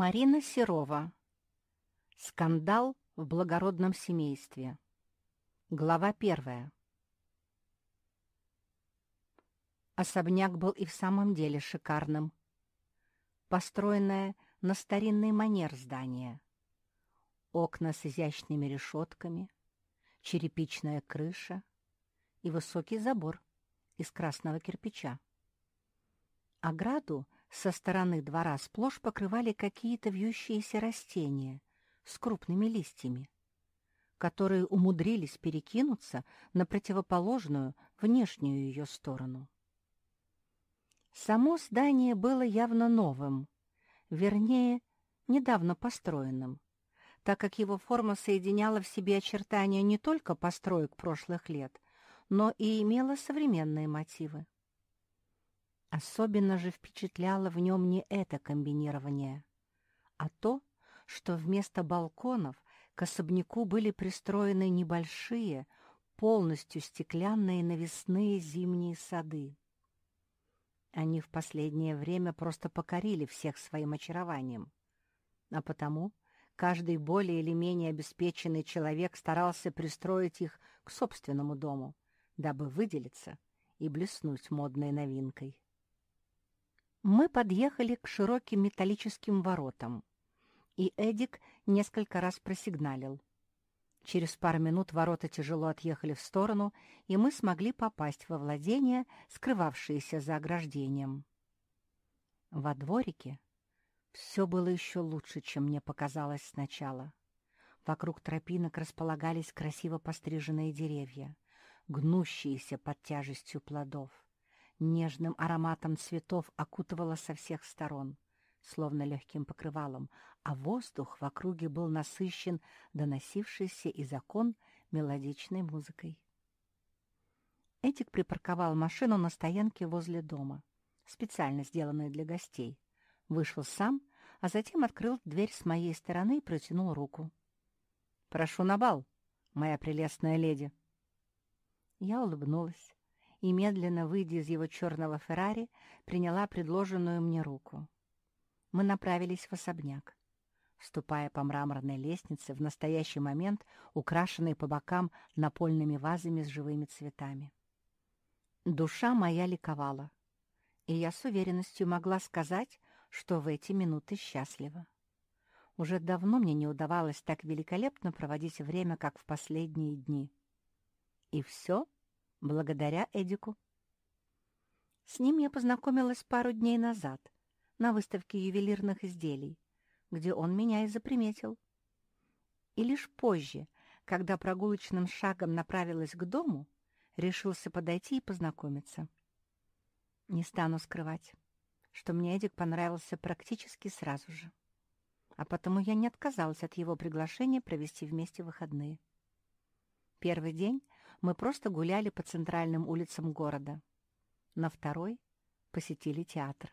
Марина Серова. Скандал в благородном семействе. Глава первая. Особняк был и в самом деле шикарным. Построенное на старинный манер здание. Окна с изящными решетками, черепичная крыша и высокий забор из красного кирпича. Ограду — со стороны двора сплошь покрывали какие-то вьющиеся растения с крупными листьями, которые умудрились перекинуться на противоположную внешнюю ее сторону. Само здание было явно новым, вернее, недавно построенным, так как его форма соединяла в себе очертания не только построек прошлых лет, но и имела современные мотивы. Особенно же впечатляло в нем не это комбинирование, а то, что вместо балконов к особняку были пристроены небольшие, полностью стеклянные навесные зимние сады. Они в последнее время просто покорили всех своим очарованием, а потому каждый более или менее обеспеченный человек старался пристроить их к собственному дому, дабы выделиться и блеснуть модной новинкой. Мы подъехали к широким металлическим воротам, и Эдик несколько раз просигналил. Через пару минут ворота тяжело отъехали в сторону, и мы смогли попасть во владение, скрывавшееся за ограждением. Во дворике все было еще лучше, чем мне показалось сначала. Вокруг тропинок располагались красиво постриженные деревья, гнущиеся под тяжестью плодов нежным ароматом цветов окутывала со всех сторон, словно легким покрывалом, а воздух в округе был насыщен доносившейся из окон мелодичной музыкой. Этик припарковал машину на стоянке возле дома, специально сделанной для гостей. Вышел сам, а затем открыл дверь с моей стороны и протянул руку. «Прошу на бал, моя прелестная леди!» Я улыбнулась, и, медленно выйдя из его черного Феррари, приняла предложенную мне руку. Мы направились в особняк. Ступая по мраморной лестнице, в настоящий момент украшенной по бокам напольными вазами с живыми цветами. Душа моя ликовала, и я с уверенностью могла сказать, что в эти минуты счастлива. Уже давно мне не удавалось так великолепно проводить время, как в последние дни. И все — благодаря Эдику. С ним я познакомилась пару дней назад на выставке ювелирных изделий, где он меня и заприметил. И лишь позже, когда прогулочным шагом направилась к дому, решился подойти и познакомиться. Не стану скрывать, что мне Эдик понравился практически сразу же, а потому я не отказалась от его приглашения провести вместе выходные. Первый день мы просто гуляли по центральным улицам города. На второй посетили театр.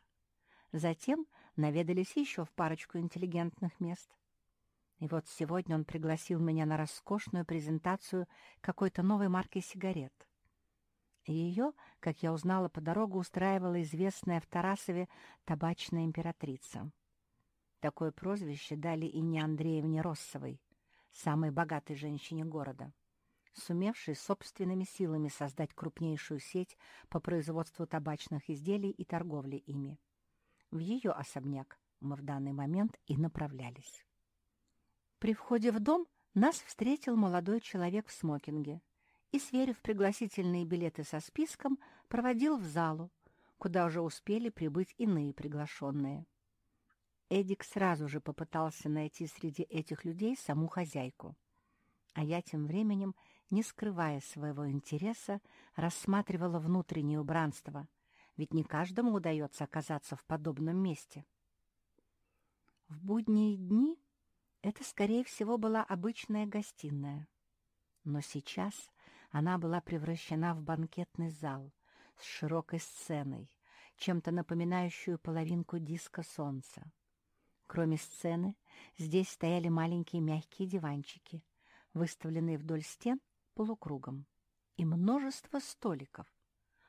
Затем наведались еще в парочку интеллигентных мест. И вот сегодня он пригласил меня на роскошную презентацию какой-то новой марки сигарет. Ее, как я узнала по дорогу, устраивала известная в Тарасове табачная императрица. Такое прозвище дали и не Андреевне Россовой, самой богатой женщине города сумевший собственными силами создать крупнейшую сеть по производству табачных изделий и торговле ими. В ее особняк мы в данный момент и направлялись. При входе в дом нас встретил молодой человек в смокинге и, сверив пригласительные билеты со списком, проводил в залу, куда уже успели прибыть иные приглашенные. Эдик сразу же попытался найти среди этих людей саму хозяйку, а я тем временем не скрывая своего интереса, рассматривала внутреннее убранство, ведь не каждому удается оказаться в подобном месте. В будние дни это, скорее всего, была обычная гостиная. Но сейчас она была превращена в банкетный зал с широкой сценой, чем-то напоминающую половинку диска солнца. Кроме сцены, здесь стояли маленькие мягкие диванчики, выставленные вдоль стен полукругом и множество столиков,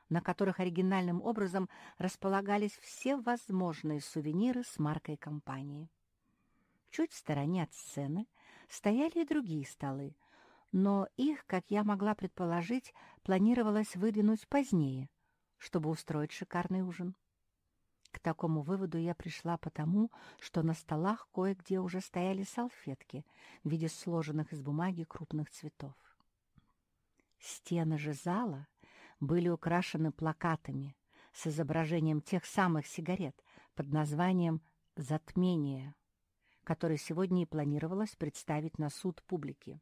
на которых оригинальным образом располагались все возможные сувениры с маркой компании. Чуть в стороне от сцены стояли и другие столы, но их, как я могла предположить, планировалось выдвинуть позднее, чтобы устроить шикарный ужин. К такому выводу я пришла потому, что на столах кое-где уже стояли салфетки в виде сложенных из бумаги крупных цветов. Стены же зала были украшены плакатами с изображением тех самых сигарет под названием «Затмение», которые сегодня и планировалось представить на суд публики.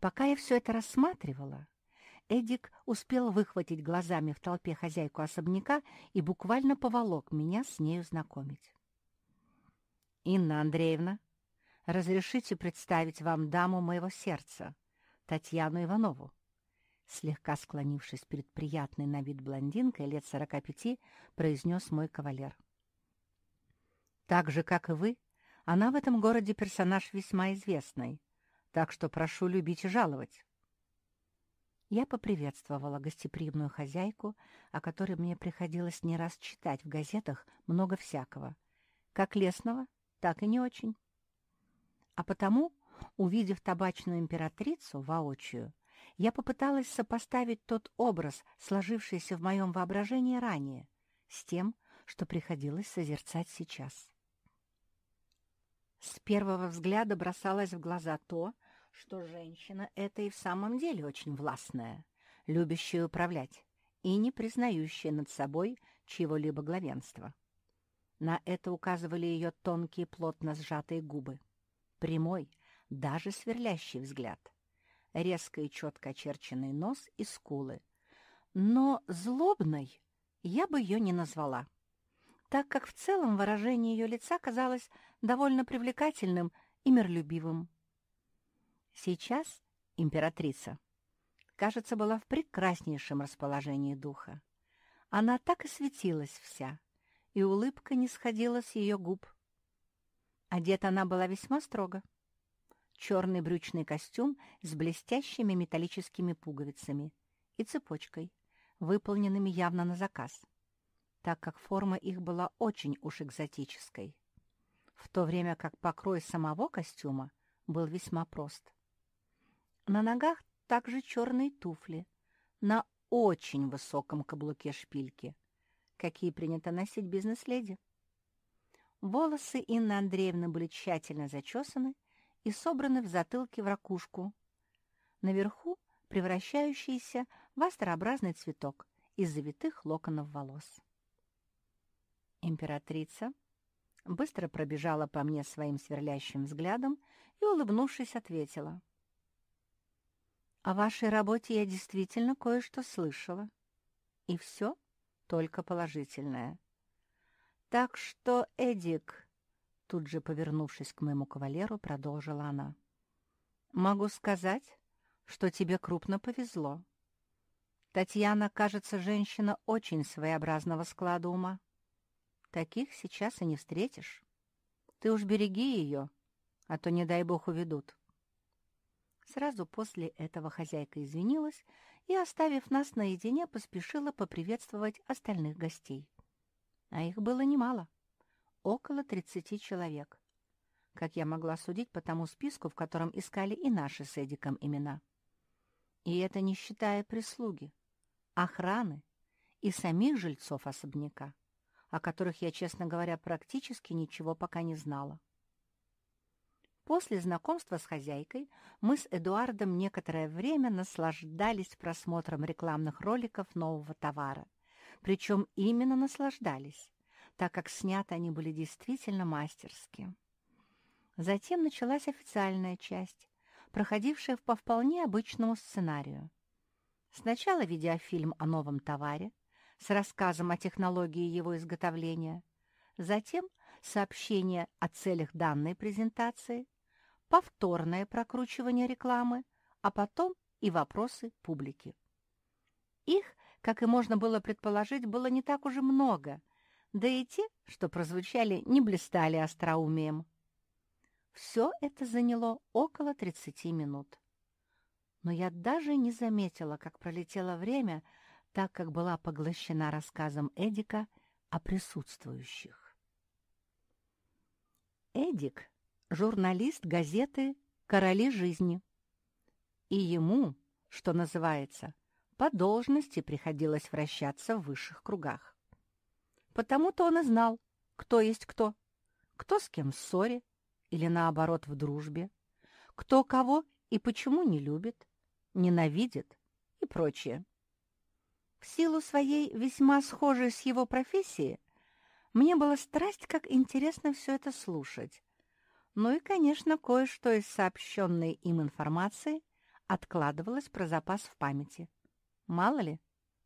Пока я все это рассматривала, Эдик успел выхватить глазами в толпе хозяйку особняка и буквально поволок меня с нею знакомить. «Инна Андреевна, разрешите представить вам даму моего сердца?» Татьяну Иванову. Слегка склонившись перед приятной на вид блондинкой лет сорока пяти, произнес мой кавалер. «Так же, как и вы, она в этом городе персонаж весьма известный, так что прошу любить и жаловать». Я поприветствовала гостеприимную хозяйку, о которой мне приходилось не раз читать в газетах много всякого, как лесного, так и не очень. А потому Увидев табачную императрицу воочию, я попыталась сопоставить тот образ, сложившийся в моем воображении ранее, с тем, что приходилось созерцать сейчас. С первого взгляда бросалось в глаза то, что женщина эта и в самом деле очень властная, любящая управлять и не признающая над собой чьего-либо главенства. На это указывали ее тонкие плотно сжатые губы, прямой, даже сверлящий взгляд, резко и четко очерченный нос и скулы. Но злобной я бы ее не назвала, так как в целом выражение ее лица казалось довольно привлекательным и миролюбивым. Сейчас императрица, кажется, была в прекраснейшем расположении духа. Она так и светилась вся, и улыбка не сходила с ее губ. Одета она была весьма строго черный брючный костюм с блестящими металлическими пуговицами и цепочкой, выполненными явно на заказ, так как форма их была очень уж экзотической, в то время как покрой самого костюма был весьма прост. На ногах также черные туфли на очень высоком каблуке шпильки, какие принято носить бизнес-леди. Волосы Инны Андреевны были тщательно зачесаны, и собраны в затылке в ракушку. Наверху превращающиеся в острообразный цветок из завитых локонов волос. Императрица быстро пробежала по мне своим сверлящим взглядом и, улыбнувшись, ответила. «О вашей работе я действительно кое-что слышала. И все только положительное. Так что, Эдик, Тут же, повернувшись к моему кавалеру, продолжила она. «Могу сказать, что тебе крупно повезло. Татьяна, кажется, женщина очень своеобразного склада ума. Таких сейчас и не встретишь. Ты уж береги ее, а то, не дай бог, уведут». Сразу после этого хозяйка извинилась и, оставив нас наедине, поспешила поприветствовать остальных гостей. А их было немало. — около 30 человек. Как я могла судить по тому списку, в котором искали и наши с Эдиком имена. И это не считая прислуги, охраны и самих жильцов особняка, о которых я, честно говоря, практически ничего пока не знала. После знакомства с хозяйкой мы с Эдуардом некоторое время наслаждались просмотром рекламных роликов нового товара. Причем именно наслаждались, так как сняты они были действительно мастерски. Затем началась официальная часть, проходившая по вполне обычному сценарию. Сначала видеофильм о новом товаре с рассказом о технологии его изготовления, затем сообщение о целях данной презентации, повторное прокручивание рекламы, а потом и вопросы публики. Их, как и можно было предположить, было не так уже много, да и те, что прозвучали, не блистали остроумием. Все это заняло около 30 минут. Но я даже не заметила, как пролетело время, так как была поглощена рассказом Эдика о присутствующих. Эдик — журналист газеты «Короли жизни». И ему, что называется, по должности приходилось вращаться в высших кругах. Потому-то он и знал, кто есть кто, кто с кем в ссоре или, наоборот, в дружбе, кто кого и почему не любит, ненавидит и прочее. В силу своей весьма схожей с его профессией, мне была страсть, как интересно все это слушать. Ну и, конечно, кое-что из сообщенной им информации откладывалось про запас в памяти. Мало ли,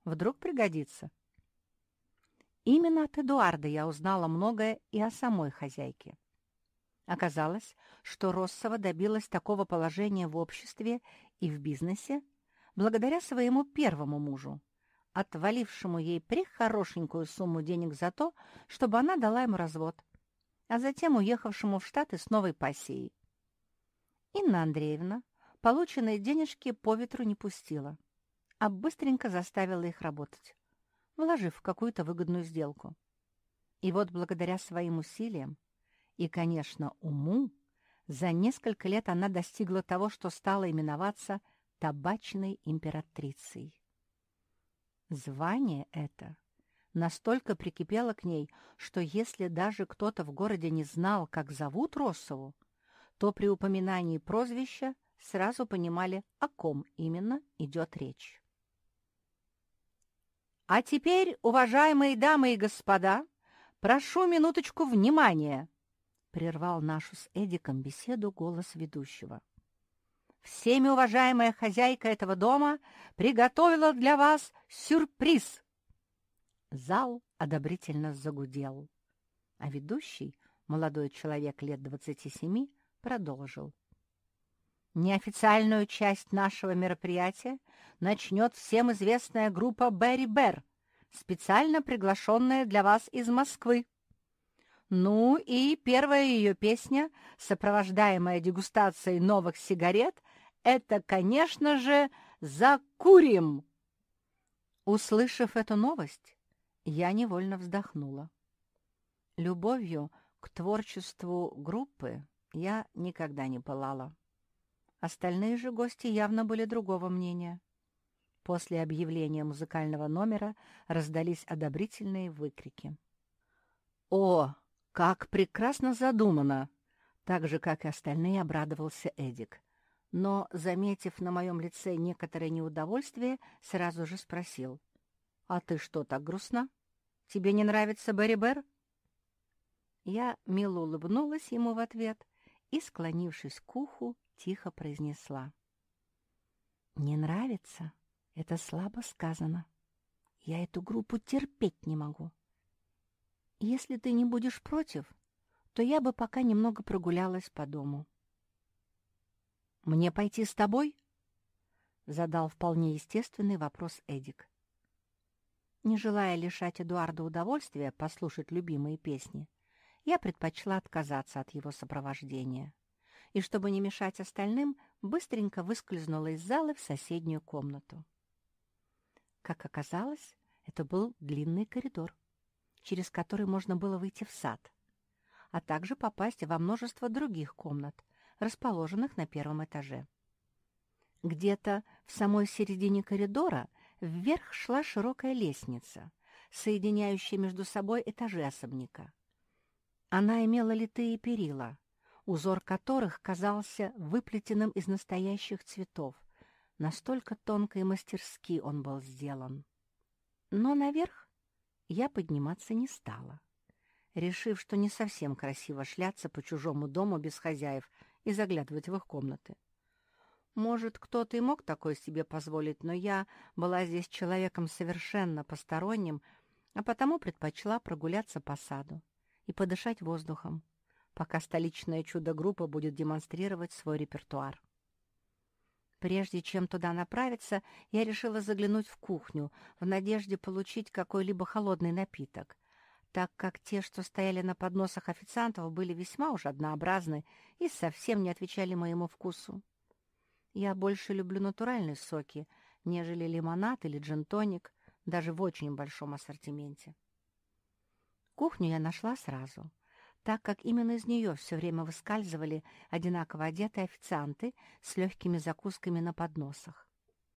вдруг пригодится. Именно от Эдуарда я узнала многое и о самой хозяйке. Оказалось, что Россова добилась такого положения в обществе и в бизнесе благодаря своему первому мужу, отвалившему ей прихорошенькую сумму денег за то, чтобы она дала ему развод, а затем уехавшему в Штаты с новой пассией. Инна Андреевна полученные денежки по ветру не пустила, а быстренько заставила их работать вложив в какую-то выгодную сделку. И вот благодаря своим усилиям и, конечно, уму, за несколько лет она достигла того, что стала именоваться «табачной императрицей». Звание это настолько прикипело к ней, что если даже кто-то в городе не знал, как зовут Росову, то при упоминании прозвища сразу понимали, о ком именно идет речь. А теперь, уважаемые дамы и господа, прошу минуточку внимания, прервал нашу с Эдиком беседу голос ведущего. Всеми уважаемая хозяйка этого дома приготовила для вас сюрприз. Зал одобрительно загудел, а ведущий, молодой человек лет двадцати семи, продолжил. Неофициальную часть нашего мероприятия начнет всем известная группа «Берри Бер», специально приглашенная для вас из Москвы. Ну и первая ее песня, сопровождаемая дегустацией новых сигарет, это, конечно же, «Закурим». Услышав эту новость, я невольно вздохнула. Любовью к творчеству группы я никогда не пылала. Остальные же гости явно были другого мнения. После объявления музыкального номера раздались одобрительные выкрики. «О, как прекрасно задумано!» Так же, как и остальные, обрадовался Эдик. Но, заметив на моем лице некоторое неудовольствие, сразу же спросил. «А ты что так грустно? Тебе не нравится Берри Бер?» Я мило улыбнулась ему в ответ и, склонившись к уху, тихо произнесла. «Не нравится? Это слабо сказано. Я эту группу терпеть не могу. Если ты не будешь против, то я бы пока немного прогулялась по дому». «Мне пойти с тобой?» — задал вполне естественный вопрос Эдик. Не желая лишать Эдуарда удовольствия послушать любимые песни, я предпочла отказаться от его сопровождения и, чтобы не мешать остальным, быстренько выскользнула из зала в соседнюю комнату. Как оказалось, это был длинный коридор, через который можно было выйти в сад, а также попасть во множество других комнат, расположенных на первом этаже. Где-то в самой середине коридора вверх шла широкая лестница, соединяющая между собой этажи особняка. Она имела литые перила, узор которых казался выплетенным из настоящих цветов. Настолько тонко и мастерски он был сделан. Но наверх я подниматься не стала, решив, что не совсем красиво шляться по чужому дому без хозяев и заглядывать в их комнаты. Может, кто-то и мог такое себе позволить, но я была здесь человеком совершенно посторонним, а потому предпочла прогуляться по саду и подышать воздухом, пока столичная чудо-группа будет демонстрировать свой репертуар. Прежде чем туда направиться, я решила заглянуть в кухню в надежде получить какой-либо холодный напиток, так как те, что стояли на подносах официантов, были весьма уж однообразны и совсем не отвечали моему вкусу. Я больше люблю натуральные соки, нежели лимонад или джентоник, даже в очень большом ассортименте. Кухню я нашла сразу — так как именно из нее все время выскальзывали одинаково одетые официанты с легкими закусками на подносах.